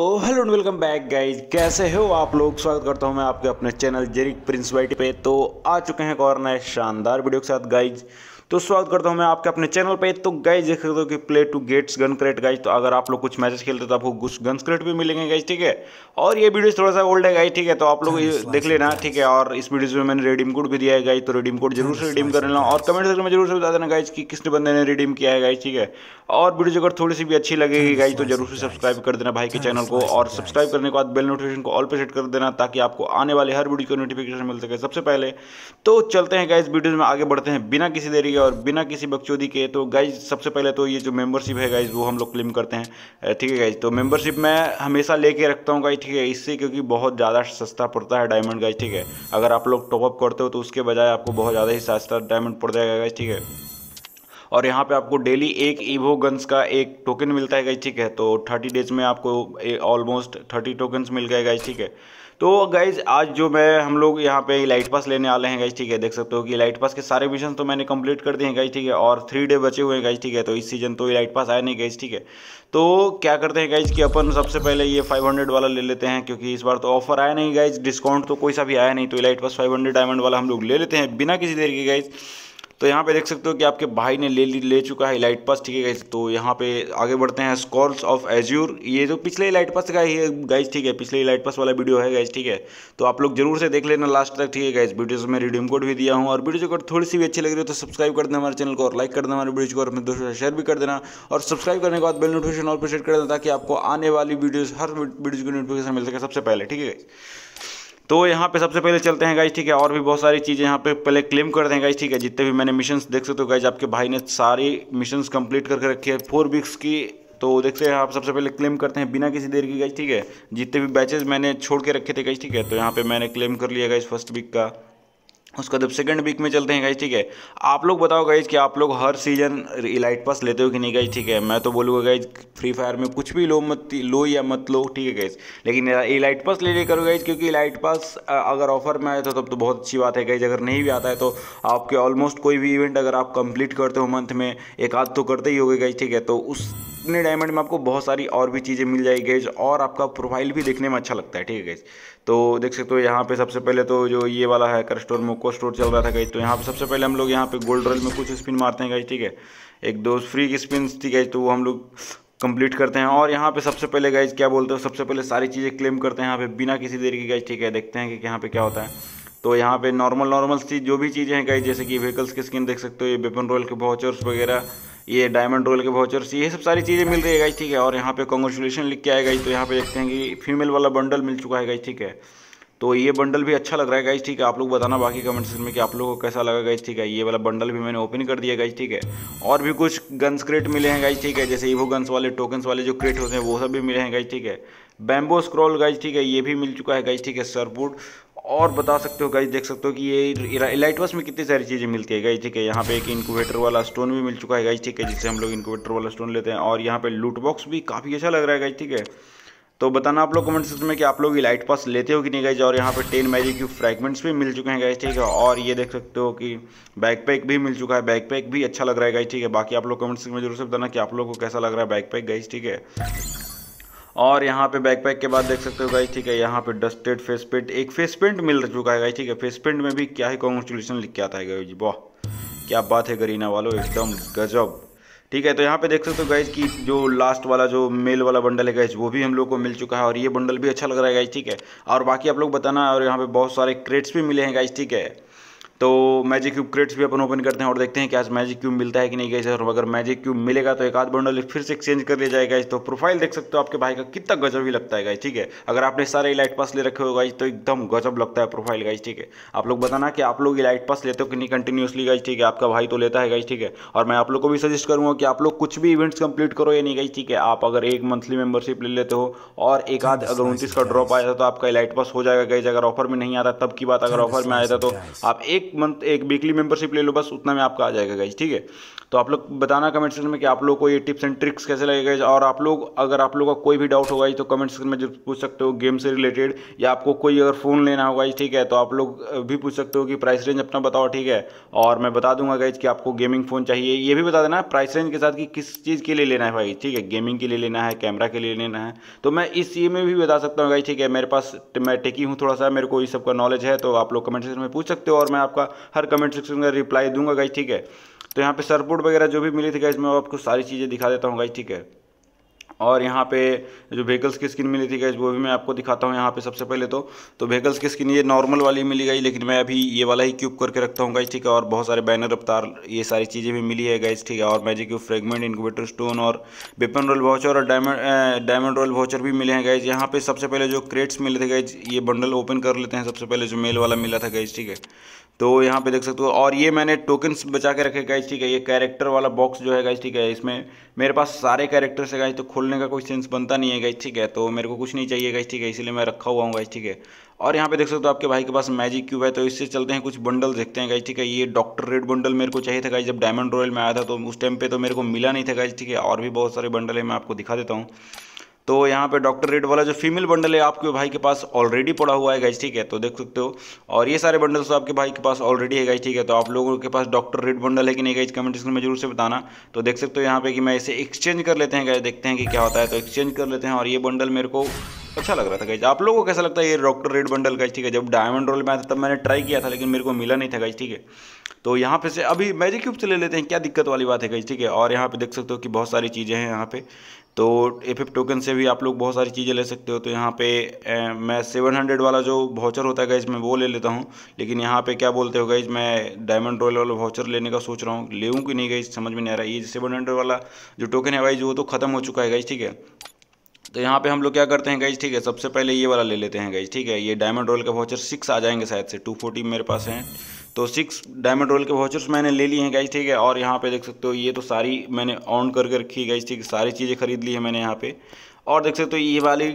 तो hello and welcome back guys कैसे हो आप लोग स्वागत करता हूं मैं आपके अपने चैनल जेरिक प्रिंस वाइट पे तो आ चुके हैं एक और नए शानदार वीडियो के साथ गाइज तो स्वागत करता हूँ मैं आपके अपने चैनल पे तो गाइज देख सकते हो कि play to gets gun crate guys तो अगर आप लोग कुछ मैचेस खेलते तो आपको कुछ गन क्रेट भी मिलेंगे गाइज ठीक है और ये वीडियो थोड़ा सा ओल्ड है गाइज ठीक है तो आप लोग देख लेना ठीक है और इस वीडियो में मैंने रेडीम कोड भी दिया है गाइज तो रेडीम कोड जरूर से रिडीम कर लेना और कमेंट सेक्शन में जरूर से बता देना गाइज कि किसने बंदे ने रिडीम किया है गाइज ठीक है और वीडियो अगर थोड़ी सी भी अच्छी लगेगी गाइज तो जरूर से सब्सक्राइब कर देना भाई के चैनल को और सब्सक्राइब करने के बाद बेल नोटिफिकेशन को ऑल पर सेट कर देना ताकि आपको आने वाले हर वीडियो को नोटिफिकेशन मिल सके सबसे पहले तो चलते हैं गाइज वीडियो में आगे बढ़ते हैं बिना किसी देरी के और बिना किसी बकचोदी के तो गाइज सबसे पहले तो ये जो मेंबरशिप है गाइज वो हम लोग क्लेम करते हैं ठीक है गाइज तो मेंबरशिप मैं हमेशा लेके रखता हूँ गाइज ठीक है इससे क्योंकि बहुत ज़्यादा सस्ता पड़ता है डायमंड गाइज ठीक है अगर आप लोग टॉपअप करते हो तो उसके बजाय आपको बहुत ज़्यादा ही सस्ता डायमंड पड़ जाएगा गाइज ठीक है और यहाँ पे आपको डेली एक ईवो गन्स का एक टोकन मिलता है गाइज ठीक है तो थर्टी डेज में आपको ऑलमोस्ट थर्टी टोकन्स मिल गए गाइज ठीक है तो गाइज आज जो मैं हम लोग यहाँ पे लाइट पास लेने वाले हैं गाइज ठीक है देख सकते हो कि लाइट पास के सारे मिशन तो मैंने कंप्लीट कर दिए हैं गाइज ठीक है और थ्री डे बचे हुए हैं गाइज ठीक है तो इस सीजन तो लाइट पास आया नहीं गाइज ठीक है तो क्या करते हैं गाइज कि अपन सबसे पहले ये 500 वाला ले लेते हैं क्योंकि इस बार तो ऑफर आया नहीं गाइज डिस्काउंट तो कोई सा भी आया नहीं तो लाइट पास फाइव डायमंड वाला हम लोग ले लेते हैं बिना किसी देर के गाइज़ तो यहाँ पे देख सकते हो कि आपके भाई ने ले ले चुका है लाइट पास ठीक है गाइस तो यहाँ पे आगे बढ़ते हैं स्कॉल्स ऑफ एज्यूर ये जो पिछले लाइट पास का ये गाइस ठीक है पिछले लाइट पास वाला वीडियो है गाइस ठीक है तो आप लोग जरूर से देख लेना लास्ट तक ठीक है गाइस वीडियोस में रिडीम कोड भी दिया हूँ और वीडियो अगर थोड़ी सी भी अच्छी लग रही है तो सब्सक्राइब कर देना हमारे चैनल को और लाइक कर देना हमारे वीडियो को और अपने दोस्तों से शेयर भी कर देना और सब्सक्राइब करने के बाद बेल नोटिफिकेशन और पर कर देना ताकि आपको आने वाली वीडियोज़ हर वीडियो की नोटिफिकेशन मिल सके सबसे पहले ठीक है गाइस तो यहाँ पे सबसे पहले चलते हैं गाइज ठीक है और भी बहुत सारी चीज़ें यहाँ पे पहले क्लेम करते हैं गाइज ठीक है जितने भी मैंने मिशंस देख सकते हो गाइज आपके भाई ने सारी मिशंस कंप्लीट करके रखी है फोर वीक्स की तो देखते हैं आप सबसे पहले क्लेम करते हैं बिना किसी देर की गाइज ठीक है जितने भी बैचेज मैंने छोड़ के रखे थे गाइज ठीक है तो यहाँ पर मैंने क्लेम कर लिया गाइज फर्स्ट वीक का उसके बाद सेकंड वीक में चलते हैं गाइज ठीक है आप लोग बताओ गाइज कि आप लोग हर सीजन इलाइट पास लेते हो कि नहीं गाइज ठीक है मैं तो बोलूँगा गाइज फ्री फायर में कुछ भी लो मत लो या मत लो ठीक है गाइज लेकिन इलाइट पास ले लिया करो गाइज क्योंकि इलाइट पास अगर ऑफर में आया तो तब तो बहुत अच्छी बात है गाइज अगर नहीं भी आता है तो आपके ऑलमोस्ट कोई भी इवेंट अगर आप कंप्लीट करते हो मंथ में एक आध तो करते ही हो गाइज ठीक है तो उस अपने डायमंड में आपको बहुत सारी और भी चीज़ें मिल जाएगी गैज और आपका प्रोफाइल भी देखने में अच्छा लगता है ठीक है गैज तो देख सकते हो यहाँ पे सबसे पहले तो जो ये वाला है कर स्टोर मोको स्टोर चल रहा था गैज तो यहाँ पे सबसे पहले हम लोग यहाँ पे गोल्ड रोल में कुछ स्पिन मारते हैं गैज ठीक है एक दो फ्री की स्पिन थी गैज तो वो हम लोग कंप्लीट करते हैं और यहाँ पे सबसे पहले गैज क्या बोलते हो सबसे पहले सारी चीज़ें क्लेम करते हैं यहाँ पे बिना किसी देर के गैज ठीक है देखते हैं कि यहाँ पे क्या होता है तो यहाँ पे नॉर्मल नॉर्मल चीज़ जो भी चीज़ें हैं गाइज जैसे कि व्हीकल्स की स्किन देख सकते हो ये वेपन रॉयल के वाउचर्स वगैरह ये डायमंड रोल के वाउचर्स ये सब सारी चीज़ें मिल रही है गाइज ठीक है और यहाँ पे कॉन्ग्रेचुलेशन लिख के आए गाइज तो यहाँ पे देखते हैं कि फीमेल वाला बंडल मिल चुका है गाइज ठीक है तो ये बंडल भी अच्छा लग रहा है गाइज ठीक है आप लोग बताना बाकी कमेंट सेक्शन में कि आप लोगों को कैसा लगा गाइज ठीक है ये वाला बंडल भी मैंने ओपन कर दिया गाइज ठीक है और भी कुछ गन्स क्रेट मिले हैं गाइज ठीक है जैसे ईवो गन्स वाले टोकन्स वाले जो क्रेट होते हैं वो सब भी मिले हैं गाइज ठीक है बैम्बो स्क्रॉल गाइज ठीक है ये भी मिल चुका है गाइज ठीक है सरपुट और बता सकते हो गाइज देख सकते हो कि ये इलाइटवस में कितनी सारी चीज़ें मिलती है गाइज ठीक है यहाँ पे एक इंक्यूबेटर वाला स्टोन भी मिल चुका है गाइज ठीक है जिससे हम लोग इंक्यूबेटर वाला स्टोन लेते हैं और यहाँ पे लूट बॉक्स भी काफ़ी अच्छा लग रहा है गाइज ठीक है तो बताना आप लोग कमेंट सेक्शन में कि आप लोग लाइट पास लेते हो कि नहीं गाइज और यहाँ पे टेन मैजिक क्यूब फ्रैगमेंट्स भी मिल चुके हैं गाइज ठीक है और ये देख सकते हो कि बैकपैक भी मिल चुका है बैकपैक भी अच्छा लग रहा है गाइज ठीक है बाकी आप लोग कमेंट सेक्शन में जरूर से बताना कि आप लोग को कैसा लग रहा है बैकपैक गाइज ठीक है और यहाँ पे बैकपैक के बाद देख सकते हो गाइस ठीक है यहाँ पे डस्टेड फेस पेंट एक फेस पेंट मिल चुका है गाइस ठीक है फेस पेंट में भी क्या ही कॉन्स्टिट्यूशन लिख के आता है गाइस जी वाह क्या बात है गरीना वालों एकदम गजब ठीक है तो यहाँ पे देख सकते हो गाइज की जो लास्ट वाला जो मेल वाला बंडल है गाइज वो भी हम लोग को मिल चुका है और ये बंडल भी अच्छा लग रहा है गाइज ठीक है और बाकी आप लोग बताना और यहाँ पे बहुत सारे क्रेट्स भी मिले हैं गाइज ठीक है तो मैजिक क्यूब क्रेट्स भी अपन ओपन करते हैं और देखते हैं कि आज मैजिक क्यूब मिलता है कि नहीं गई और अगर मैजिक क्यूब मिलेगा तो एक आध बंडल फिर से एक्सचेंज कर लिया जाएगा तो प्रोफाइल देख सकते हो आपके भाई का कितना गजब ही लगता है गाइज ठीक है अगर आपने सारे इलाइट पास ले रखे हो गाइज तो एकदम गजब लगता है प्रोफाइल गाइज ठीक है आप लोग बताना कि आप लोग इलाइट पास लेते हो कि नहीं कंटिन्यूसली गाइज ठीक है आपका भाई तो लेता है गाइज ठीक है और मैं आप लोग को भी सजेस्ट करूँगा कि आप लोग कुछ भी इवेंट्स कंप्लीट करो या नहीं गाइज ठीक है आप अगर एक मंथली मेंबरशिप ले लेते हो और एक आध अगर उनतीस का ड्रॉप आया तो आपका इलाइट पास हो जाएगा गाइज अगर ऑफर में नहीं आता तब की बात अगर ऑफर में आया था तो आप एक मंथ एक वीकली मेंबरशिप ले लो बस उतना में आपका आ जाएगा गाइज ठीक है तो आप लोग बताना कमेंट सेक्शन में कि आप लोग को ये टिप्स एंड ट्रिक्स कैसे लगेगा और आप लोग अगर आप लोग का कोई भी डाउट होगा तो कमेंट सेक्शन में जब पूछ सकते हो गेम से रिलेटेड या आपको कोई अगर फ़ोन लेना होगा ठीक है तो आप लोग भी पूछ सकते हो कि प्राइस रेंज अपना बताओ ठीक है और मैं बता दूंगा गाइज कि आपको गेमिंग फ़ोन चाहिए ये भी बता देना प्राइस रेंज के साथ कि किस चीज़ के लिए लेना है भाई ठीक है गेमिंग के लिए लेना है कैमरा के लिए लेना है तो मैं इस ये में भी बता सकता हूँ गाइज ठीक है मेरे पास मैं टेकी हूँ थोड़ा सा मेरे को ये सब का नॉलेज है तो आप लोग कमेंट सेक्शन में पूछ सकते हो और मैं आपका आपका हर कमेंट सेक्शन का रिप्लाई दूंगा गाइज ठीक है तो यहाँ पे सरपोर्ट वगैरह जो भी मिली थी गाइज मैं आपको सारी चीज़ें दिखा देता हूँ गाइज ठीक है और यहाँ पे जो व्हीकल्स की स्किन मिली थी गाइज वो भी मैं आपको दिखाता हूँ यहाँ पे सबसे पहले तो तो व्हीकल्स की स्किन ये नॉर्मल वाली मिली गई लेकिन मैं अभी ये वाला ही क्यूब करके रखता हूँ गाइज ठीक है और बहुत सारे बैनर अवतार ये सारी चीज़ें भी मिली है गाइज ठीक है और magic cube fragment incubator stone और बेपन रोल वाउचर और डायमंड डायमंड रोल वाउचर भी मिले हैं गाइज यहाँ पर सबसे पहले जो क्रेट्स मिले थे गाइज ये बंडल ओपन कर लेते हैं सबसे पहले जो मेल वाला मिला था गाइज ठीक है तो यहाँ पे देख सकते हो और ये मैंने टोकन्स बचा के रखे गाइज ठीक है ये कैरेक्टर वाला बॉक्स जो है गाइस ठीक है इसमें मेरे पास सारे कैरेक्टर्स है गाइस तो खोलने का कोई सेंस बनता नहीं है गाइज ठीक है तो मेरे को कुछ नहीं चाहिए गाइस ठीक है इसलिए मैं रखा हुआ हूँ गाइज ठीक है और यहाँ पे देख सकते हो आपके भाई के पास मैजिक क्यूब है तो इससे चलते हैं कुछ बंडल देखते हैं गाइज ठीक है ये डॉक्टर रेड बंडल मेरे को चाहिए था गाइस जब डायमंड रॉयल में आया था तो उस टाइम पर तो मेरे को मिला नहीं था गाइज ठीक है और भी बहुत सारे बंडल है मैं आपको दिखा देता हूँ तो यहाँ पे डॉक्टर रेड वाला जो फीमेल बंडल है आपके भाई के पास ऑलरेडी पड़ा हुआ है गाइज ठीक है तो देख सकते हो और ये सारे बंडल्स तो आपके भाई के पास ऑलरेडी है गाइज ठीक है तो आप लोगों के पास डॉक्टर रेड बंडल है कि नहीं गाइज कमेंट सेक्शन में जरूर से बताना तो देख सकते हो यहाँ पे कि मैं इसे एक्सचेंज कर लेते हैं गाइज देखते हैं कि क्या होता है तो एक्सचेंज कर लेते हैं और ये बंडल मेरे को अच्छा लग रहा था गाइज आप लोगों को कैसा लगता है ये डॉक्टर रेड बंडल गाइज ठीक है जब डायमंड रोल में आया था तब मैंने ट्राई किया था लेकिन मेरे को मिला नहीं था गाइज ठीक है तो यहाँ पे से अभी मैजिक क्यूब से ले लेते हैं क्या दिक्कत वाली बात है गाइज ठीक है और यहाँ पे देख सकते हो कि बहुत सारी चीज़ें हैं यहाँ पे तो एफ एफ टोकन से भी आप लोग बहुत सारी चीज़ें ले सकते हो तो यहाँ पे ए, मैं सेवन हंड्रेड वाला जो वाउचर होता है गाइज मैं वो ले लेता हूँ लेकिन यहाँ पे क्या बोलते हो गाइज मैं डायमंड रॉयल वाला वाउचर लेने का सोच रहा हूँ लेऊँ कि नहीं गई समझ में नहीं आ रहा ये सेवन हंड्रेड वाला जो टोकन है गाइज वो तो खत्म हो चुका है गाइज ठीक है तो यहाँ पे हम लोग क्या करते हैं गाइज ठीक है सबसे पहले ये वाला ले लेते हैं गाइज ठीक है ये डायमंड रोल के वाचर सिक्स आ जाएंगे शायद से टू फोर्टी मेरे पास हैं तो सिक्स डायमंड रोल के वाचर्स मैंने ले लिए हैं गाइज ठीक है और यहाँ पे देख सकते हो ये तो सारी मैंने ऑन करके रखी गाइज ठीक है सारी चीज़ें खरीद ली है मैंने यहाँ पे और देख सकते हो ये वाली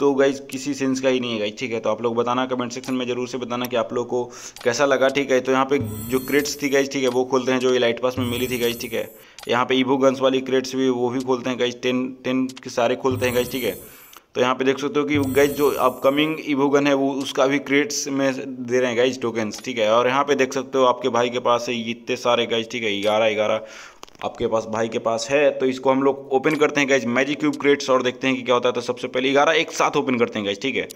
तो गाइज किसी सेंस का ही नहीं है गाइज ठीक है तो आप लोग बताना कमेंट सेक्शन में जरूर से बताना कि आप लोग को कैसा लगा ठीक है तो यहाँ पे जो क्रेट्स थी गाइज ठीक है वो खोलते हैं जो ये लाइट पास में मिली थी गाइज ठीक है यहाँ पे ईबो गन्स वाली क्रेट्स भी वो भी खोलते हैं गाइज टेन टेन के सारे खोलते हैं गाइज ठीक है तो यहाँ पे देख सकते हो कि गाइज जो अपकमिंग गन है वो उसका भी क्रेट्स में दे रहे हैं गाइज टोकन्स ठीक है और यहाँ पे देख सकते हो आपके भाई के पास है इतने सारे गाइज ठीक है ग्यारह ग्यारह आपके पास भाई के पास है तो इसको हम लोग ओपन करते हैं गैज मैजिक क्यूब क्रेट्स और देखते हैं कि क्या होता है तो सबसे पहले ग्यारह एक साथ ओपन करते हैं गैज ठीक है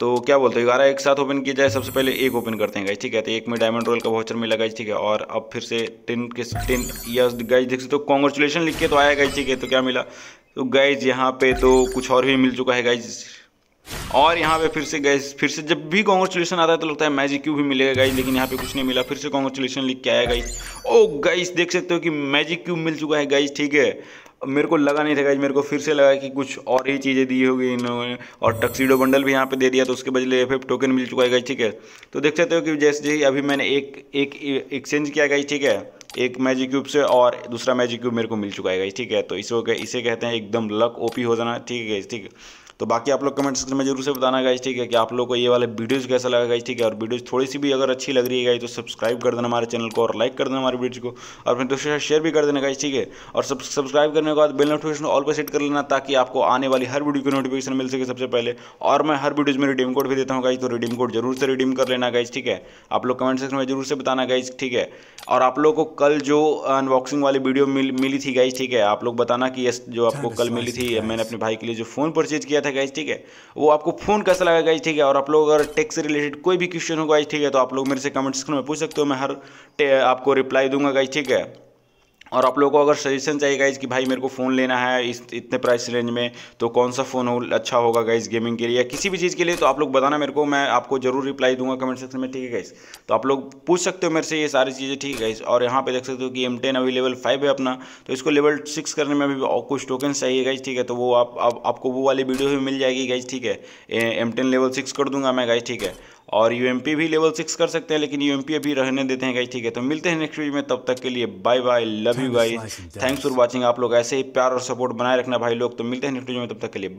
तो क्या बोलते हैं ग्यारह एक साथ ओपन किया जाए सबसे पहले एक ओपन करते हैं गाइज ठीक है तो एक में डायमंड रोल का वाचर मिला गाइज ठीक है और अब फिर से टेन के टेन या गाइज देख सकते हो कॉन्ग्रेचुलेसन लिख के तो आया गाइज ठीक है तो क्या मिला तो गाइज यहाँ पे तो कुछ और भी मिल चुका है गाइज और यहाँ पे फिर से गैस फिर से जब भी कॉन्ग्रेचुलेसन आता है तो लगता है मैजिक क्यूब भी मिलेगा गाइज लेकिन यहाँ पे कुछ नहीं मिला फिर से कॉन्ग्रेचुलेसन लिख के आया गाइज ओ गाइज देख सकते हो कि मैजिक क्यूब मिल चुका है गाइज ठीक है मेरे को लगा नहीं था गाइज मेरे को फिर से लगा कि कुछ और ही चीज़ें दी होगी इन लोगों ने और टक्सीडो बंडल भी यहाँ पे दे दिया तो उसके बदले एफ टोकन मिल चुका है गाइज ठीक है तो देख सकते हो कि जैसे जैसे अभी मैंने एक एक एक्सचेंज किया गाइज ठीक है एक मैजिक क्यूब से और दूसरा मैजिक क्यूब मेरे को मिल चुका है गाइज ठीक है तो इसको इसे कहते हैं एकदम लक ओपी हो जाना ठीक है गाइज ठीक है तो बाकी आप लोग कमेंट सेक्शन में जरूर से बताना गाइज ठीक है कि आप लोग को ये वाले वीडियोज़ कैसा लगा गाइज ठीक है और वीडियोज़ थोड़ी सी भी अगर अच्छी लग रही है गाइज तो सब्सक्राइब कर देना हमारे चैनल को और लाइक कर देना हमारे वीडियो को और अपने दोस्तों साथ शेयर भी कर देना गाइज ठीक है और सब्सक्राइब करने के बाद बिल नोटिफिकेशन ऑल पर सेट कर लेना ताकि आपको आने वाली हर वीडियो की नोटिफिकेशन मिल सके सबसे पहले और मैं हर वीडियोज़ में रिडीम कोड भी देता हूँ गाइज तो रिडीम कोड जरूर से रिडीम कर लेना गाइज ठीक है आप लोग कमेंट सेक्शन में जरूर से बताना गाइज ठीक है और आप लोग को कल जो अनबॉक्सिंग वाली वीडियो मिली थी गाइज ठीक है आप लोग बताना कि यस जो आपको हाँ, कल मिली थी मैंने अपने भाई के लिए जो फ़ोन परचेज किया था गाइज ठीक है वो आपको फोन कैसा लगा गाइज ठीक है और आप लोग अगर टेक्स से रिलेटेड कोई भी क्वेश्चन होगा गाइज ठीक है तो आप लोग मेरे से कमेंट सेक्शन में पूछ सकते हो मैं हर आपको रिप्लाई दूंगा गाइज ठीक है और आप लोगों को अगर सजेशन चाहिए गाइज कि भाई मेरे को फ़ोन लेना है इस इतने प्राइस रेंज में तो कौन सा फ़ोन हो अच्छा होगा गाइज गेमिंग के लिए या किसी भी चीज़ के लिए तो आप लोग बताना मेरे को मैं आपको जरूर रिप्लाई दूंगा कमेंट सेक्शन में ठीक है गाइज तो आप लोग पूछ सकते हो मेरे से ये सारी चीज़ें ठीक है गाइज और यहाँ पे देख सकते हो कि एम टेन अभी लेवल फाइव है अपना तो इसको लेवल सिक्स करने में अभी कुछ टोकन चाहिए गाइज ठीक है तो वो आप, आप आपको वो वाली वीडियो भी मिल जाएगी गाइज ठीक है एम टेन लेवल सिक्स कर दूंगा मैं गाइज ठीक है और यू भी लेवल सिक्स कर सकते हैं लेकिन यू अभी रहने देते हैं गाइज ठीक है तो मिलते हैं नेक्स्ट वीडियो में तब तक के लिए bye bye love you guys thanks for watching आप लोग ऐसे ही प्यार और सपोर्ट बनाए रखना भाई लोग तो मिलते हैं नेक्स्ट वीडियो में तब तक के लिए